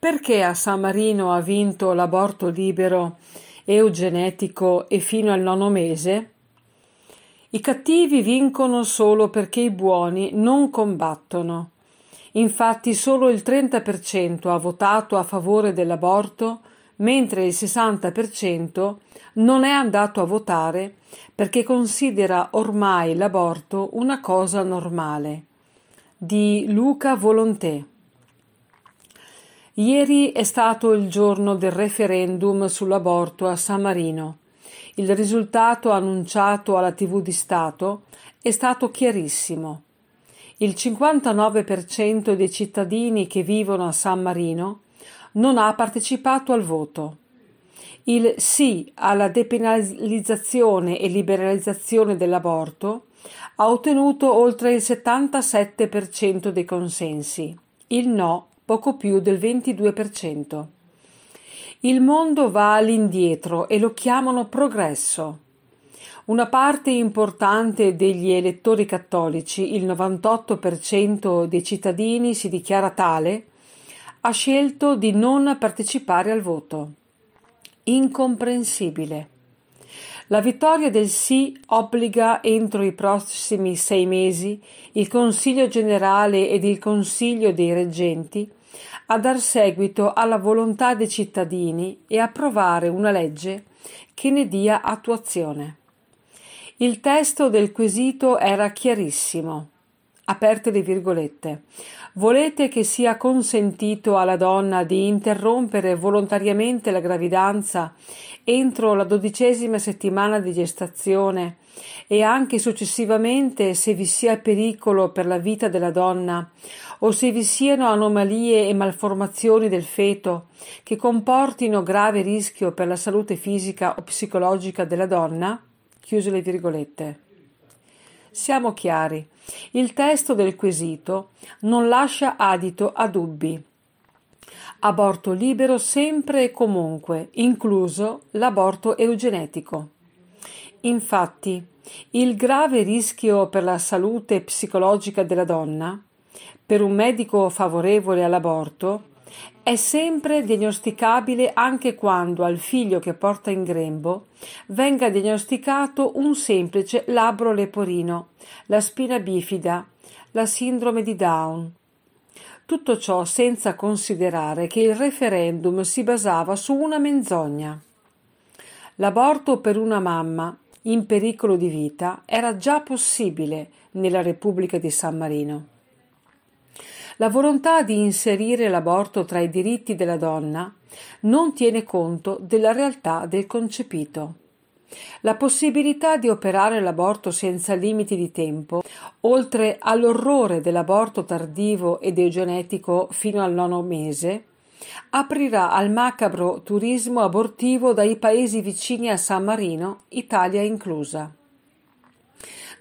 Perché a San Marino ha vinto l'aborto libero, eugenetico e fino al nono mese? I cattivi vincono solo perché i buoni non combattono. Infatti solo il 30% ha votato a favore dell'aborto, mentre il 60% non è andato a votare perché considera ormai l'aborto una cosa normale. Di Luca Volonté Ieri è stato il giorno del referendum sull'aborto a San Marino. Il risultato annunciato alla TV di Stato è stato chiarissimo. Il 59% dei cittadini che vivono a San Marino non ha partecipato al voto. Il sì alla depenalizzazione e liberalizzazione dell'aborto ha ottenuto oltre il 77% dei consensi, il no poco più del 22%. Il mondo va all'indietro e lo chiamano progresso. Una parte importante degli elettori cattolici, il 98% dei cittadini si dichiara tale, ha scelto di non partecipare al voto. Incomprensibile. La vittoria del sì obbliga entro i prossimi sei mesi il Consiglio generale ed il Consiglio dei reggenti a dar seguito alla volontà dei cittadini e approvare una legge che ne dia attuazione. Il testo del quesito era chiarissimo aperte le virgolette. Volete che sia consentito alla donna di interrompere volontariamente la gravidanza entro la dodicesima settimana di gestazione e anche successivamente se vi sia pericolo per la vita della donna o se vi siano anomalie e malformazioni del feto che comportino grave rischio per la salute fisica o psicologica della donna? Chiuse le virgolette. Siamo chiari. Il testo del quesito non lascia adito a dubbi. Aborto libero sempre e comunque, incluso l'aborto eugenetico. Infatti, il grave rischio per la salute psicologica della donna, per un medico favorevole all'aborto, è sempre diagnosticabile anche quando al figlio che porta in grembo venga diagnosticato un semplice labbro leporino, la spina bifida, la sindrome di Down. Tutto ciò senza considerare che il referendum si basava su una menzogna. L'aborto per una mamma in pericolo di vita era già possibile nella Repubblica di San Marino. La volontà di inserire l'aborto tra i diritti della donna non tiene conto della realtà del concepito. La possibilità di operare l'aborto senza limiti di tempo, oltre all'orrore dell'aborto tardivo ed eugenetico fino al nono mese, aprirà al macabro turismo abortivo dai paesi vicini a San Marino, Italia inclusa.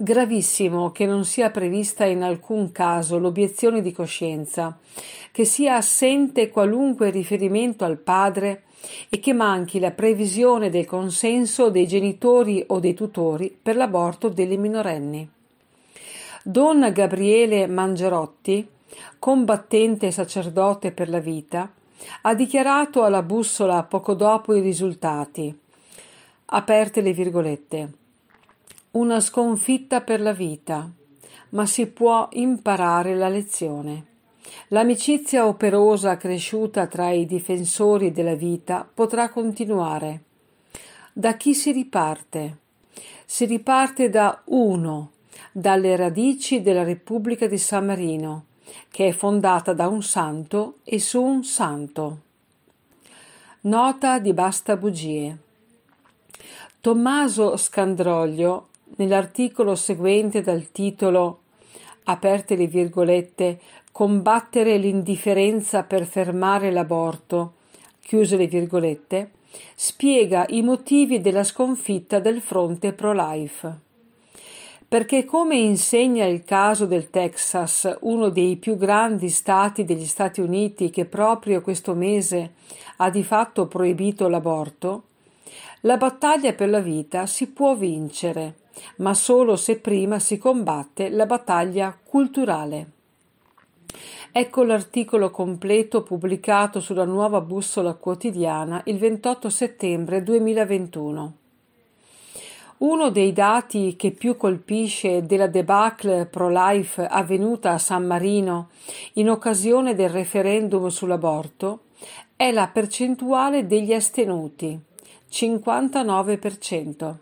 Gravissimo che non sia prevista in alcun caso l'obiezione di coscienza, che sia assente qualunque riferimento al padre e che manchi la previsione del consenso dei genitori o dei tutori per l'aborto delle minorenni. Don Gabriele Mangerotti, combattente sacerdote per la vita, ha dichiarato alla bussola poco dopo i risultati. Aperte le virgolette una sconfitta per la vita, ma si può imparare la lezione. L'amicizia operosa cresciuta tra i difensori della vita potrà continuare. Da chi si riparte? Si riparte da uno, dalle radici della Repubblica di San Marino, che è fondata da un santo e su un santo. Nota di Basta Bugie. Tommaso Scandroglio nell'articolo seguente dal titolo aperte le virgolette combattere l'indifferenza per fermare l'aborto chiuse le virgolette spiega i motivi della sconfitta del fronte pro-life perché come insegna il caso del Texas, uno dei più grandi stati degli Stati Uniti che proprio questo mese ha di fatto proibito l'aborto, la battaglia per la vita si può vincere ma solo se prima si combatte la battaglia culturale. Ecco l'articolo completo pubblicato sulla nuova bussola quotidiana il 28 settembre 2021. Uno dei dati che più colpisce della debacle pro-life avvenuta a San Marino in occasione del referendum sull'aborto è la percentuale degli astenuti, 59%.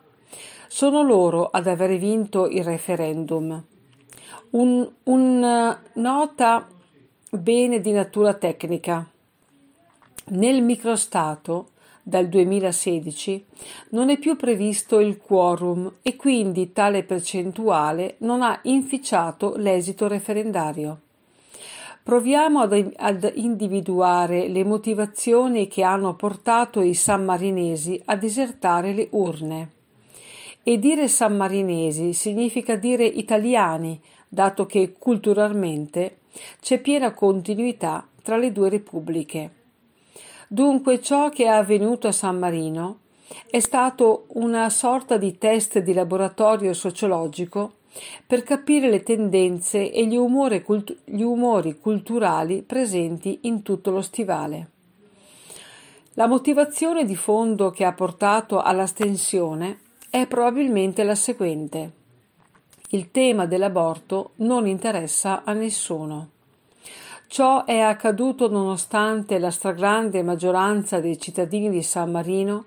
Sono loro ad aver vinto il referendum. Un, un eh, nota bene di natura tecnica. Nel microstato dal 2016 non è più previsto il quorum e quindi tale percentuale non ha inficiato l'esito referendario. Proviamo ad, ad, individuare le motivazioni che hanno portato i sammarinesi a disertare le urne. E dire sammarinesi significa dire italiani, dato che culturalmente c'è piena continuità tra le due repubbliche. Dunque ciò che è avvenuto a San Marino è stato una sorta di test di laboratorio sociologico per capire le tendenze e gli umori, cultu- gli umori culturali presenti in tutto lo stivale. La motivazione di fondo che ha portato alla all'astensione è probabilmente la seguente. Il tema dell'aborto non interessa a nessuno. Ciò è accaduto nonostante la stragrande maggioranza dei cittadini di San Marino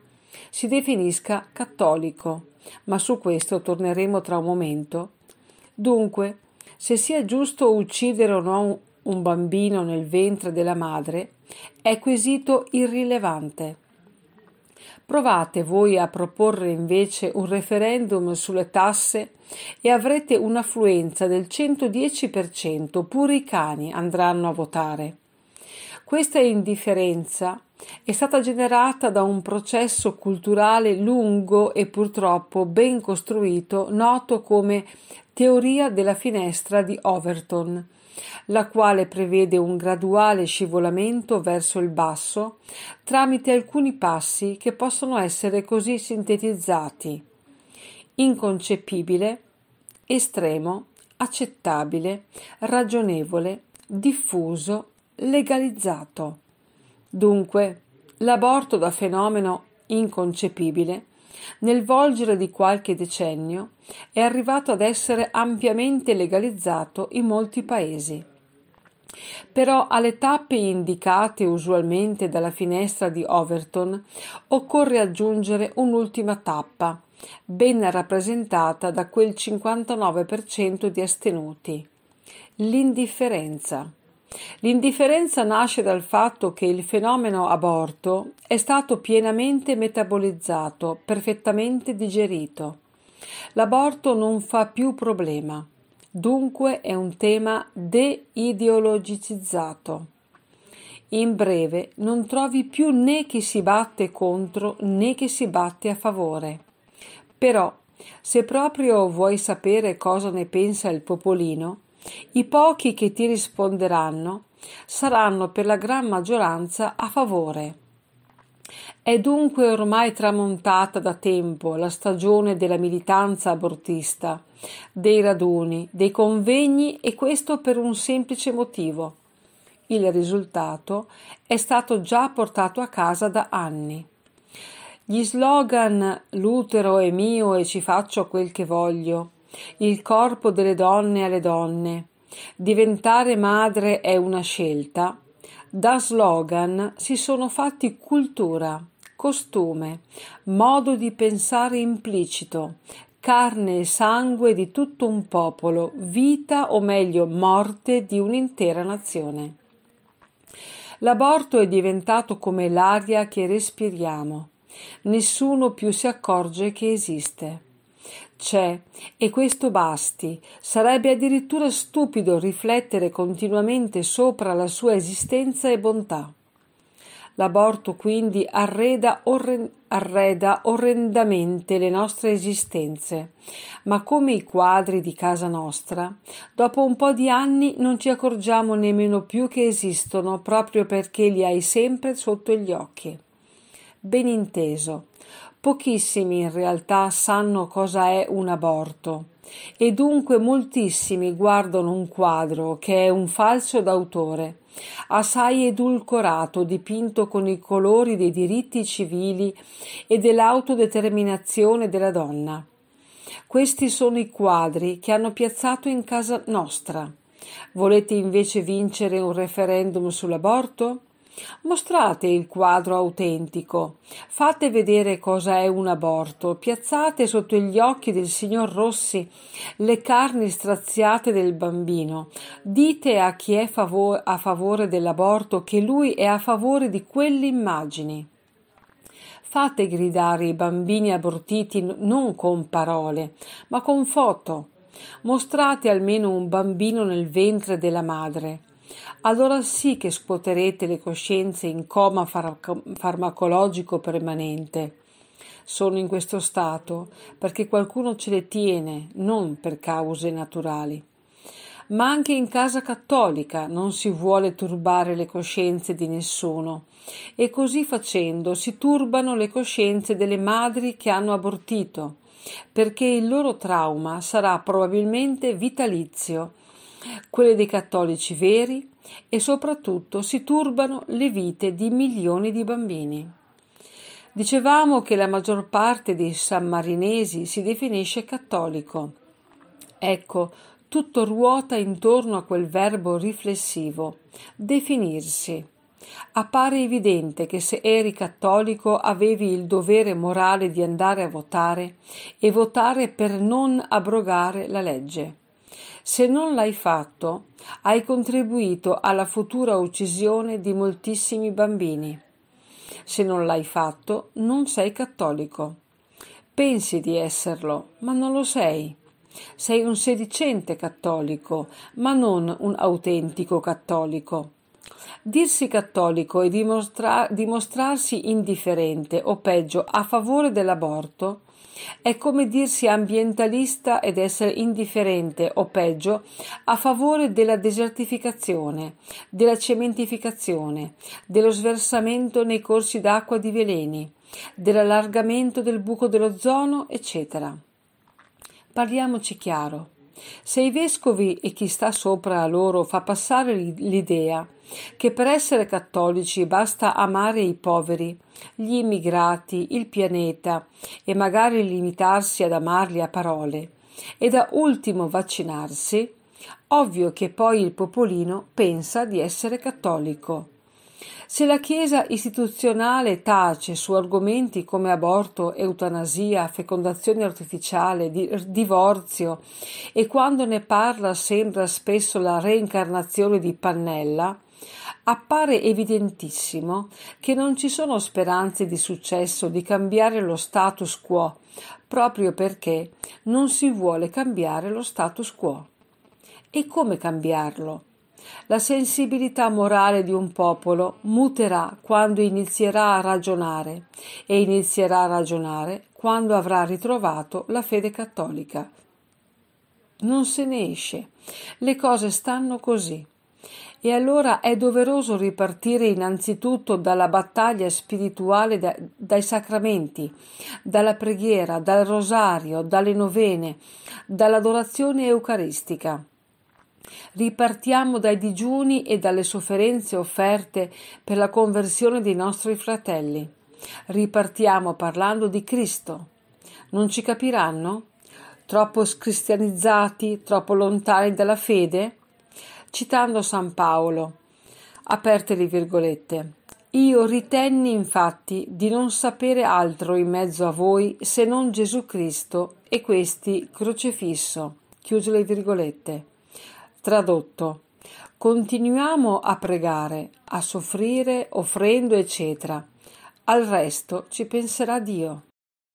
si definisca cattolico, ma su questo torneremo tra un momento. Dunque, se sia giusto uccidere o no un bambino nel ventre della madre, è quesito irrilevante. Provate voi a proporre invece un referendum sulle tasse e avrete un'affluenza del 110%, pure i cani andranno a votare. Questa indifferenza è stata generata da un processo culturale lungo e purtroppo ben costruito, noto come teoria della finestra di Overton, la quale prevede un graduale scivolamento verso il basso tramite alcuni passi che possono essere così sintetizzati inconcepibile, estremo, accettabile, ragionevole, diffuso, legalizzato. Dunque, l'aborto da fenomeno inconcepibile nel volgere di qualche decennio è arrivato ad essere ampiamente legalizzato in molti paesi. Però alle tappe indicate usualmente dalla finestra di Overton occorre aggiungere un'ultima tappa, ben rappresentata da quel 59% di astenuti, l'indifferenza. L'indifferenza nasce dal fatto che il fenomeno aborto è stato pienamente metabolizzato, perfettamente digerito. L'aborto non fa più problema, dunque è un tema deideologicizzato. In breve, non trovi più né chi si batte contro né chi si batte a favore. Però, se proprio vuoi sapere cosa ne pensa il popolino, i pochi che ti risponderanno saranno per la gran maggioranza a favore. È dunque ormai tramontata da tempo la stagione della militanza abortista, dei raduni, dei convegni e questo per un semplice motivo. Il risultato è stato già portato a casa da anni. Gli slogan L'utero è mio e ci faccio quel che voglio il corpo delle donne alle donne, diventare madre è una scelta, da slogan si sono fatti cultura, costume, modo di pensare implicito, carne e sangue di tutto un popolo, vita o meglio morte di un'intera nazione. L'aborto è diventato come l'aria che respiriamo. Nessuno più si accorge che esiste c'è e questo basti. Sarebbe addirittura stupido riflettere continuamente sopra la sua esistenza e bontà. L'aborto quindi arreda, orren- arreda, orrendamente le nostre esistenze, ma come i quadri di casa nostra, dopo un po' di anni non ci accorgiamo nemmeno più che esistono proprio perché li hai sempre sotto gli occhi. Beninteso. inteso, Pochissimi in realtà sanno cosa è un aborto e dunque moltissimi guardano un quadro che è un falso d'autore, assai edulcorato, dipinto con i colori dei diritti civili e dell'autodeterminazione della donna. Questi sono i quadri che hanno piazzato in casa nostra. Volete invece vincere un referendum sull'aborto? Mostrate il quadro autentico, fate vedere cosa è un aborto, piazzate sotto gli occhi del signor Rossi le carni straziate del bambino, dite a chi è fav- a favore dell'aborto che lui è a favore di quelle immagini. Fate gridare i bambini abortiti non con parole, ma con foto. Mostrate almeno un bambino nel ventre della madre allora sì che scuoterete le coscienze in coma farc- farmacologico permanente. Sono in questo stato perché qualcuno ce le tiene, non per cause naturali. Ma anche in casa cattolica non si vuole turbare le coscienze di nessuno e così facendo si turbano le coscienze delle madri che hanno abortito, perché il loro trauma sarà probabilmente vitalizio, quelle dei cattolici veri e soprattutto si turbano le vite di milioni di bambini. Dicevamo che la maggior parte dei sammarinesi si definisce cattolico. Ecco, tutto ruota intorno a quel verbo riflessivo, definirsi. Appare evidente che se eri cattolico avevi il dovere morale di andare a votare e votare per non abrogare la legge. Se non l'hai fatto, hai contribuito alla futura uccisione di moltissimi bambini. Se non l'hai fatto, non sei cattolico. Pensi di esserlo, ma non lo sei. Sei un sedicente cattolico, ma non un autentico cattolico. Dirsi cattolico e dimostrarsi indifferente o peggio a favore dell'aborto è come dirsi ambientalista ed essere indifferente o peggio a favore della desertificazione, della cementificazione, dello sversamento nei corsi d'acqua di veleni, dell'allargamento del buco dell'ozono, eccetera. Parliamoci chiaro. Se i vescovi e chi sta sopra a loro fa passare l'idea che per essere cattolici basta amare i poveri, gli immigrati, il pianeta e magari limitarsi ad amarli a parole, e da ultimo vaccinarsi, ovvio che poi il popolino pensa di essere cattolico. Se la Chiesa istituzionale tace su argomenti come aborto, eutanasia, fecondazione artificiale, divorzio e quando ne parla sembra spesso la reincarnazione di Pannella, appare evidentissimo che non ci sono speranze di successo di cambiare lo status quo, proprio perché non si vuole cambiare lo status quo. E come cambiarlo? La sensibilità morale di un popolo muterà quando inizierà a ragionare e inizierà a ragionare quando avrà ritrovato la fede cattolica. Non se ne esce. Le cose stanno così. E allora è doveroso ripartire innanzitutto dalla battaglia spirituale da, dai sacramenti, dalla preghiera, dal rosario, dalle novene, dall'adorazione eucaristica. Ripartiamo dai digiuni e dalle sofferenze offerte per la conversione dei nostri fratelli. Ripartiamo parlando di Cristo. Non ci capiranno? Troppo scristianizzati, troppo lontani dalla fede? Citando San Paolo, aperte le virgolette. Io ritenni infatti di non sapere altro in mezzo a voi se non Gesù Cristo e questi crocifisso. Chiuse le virgolette. Tradotto. Continuiamo a pregare, a soffrire, offrendo, eccetera. Al resto ci penserà Dio.